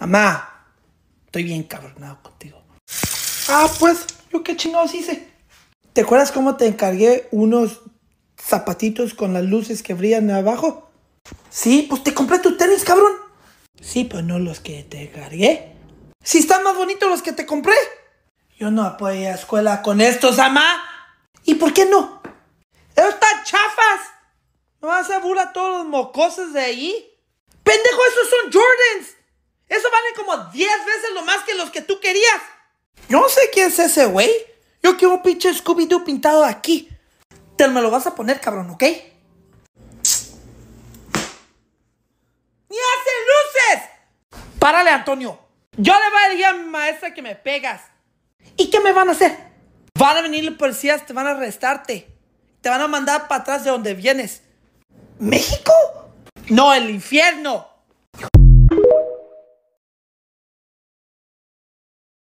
Mamá, estoy bien cabronado contigo. Ah, pues, ¿yo qué chingados hice? ¿Te acuerdas cómo te encargué unos zapatitos con las luces que brillan abajo? Sí, pues te compré tus tenis, cabrón. Sí, pues no los que te encargué. Sí están más bonitos los que te compré. Yo no voy a escuela con estos, mamá. ¿Y por qué no? ¡Están chafas! ¿No vas a burlar a todos los mocosos de ahí? ¡Pendejo, esos son Jordans! 10 veces lo más que los que tú querías. Yo no sé quién es ese güey. Yo quiero un pinche Scooby-Doo pintado aquí. Te me lo vas a poner, cabrón, ¿ok? ¡Ni hace luces! Párale, Antonio. Yo le voy a decir a mi maestra que me pegas. ¿Y qué me van a hacer? Van a venir los policías, te van a arrestarte. Te van a mandar para atrás de donde vienes. ¿México? No, el infierno.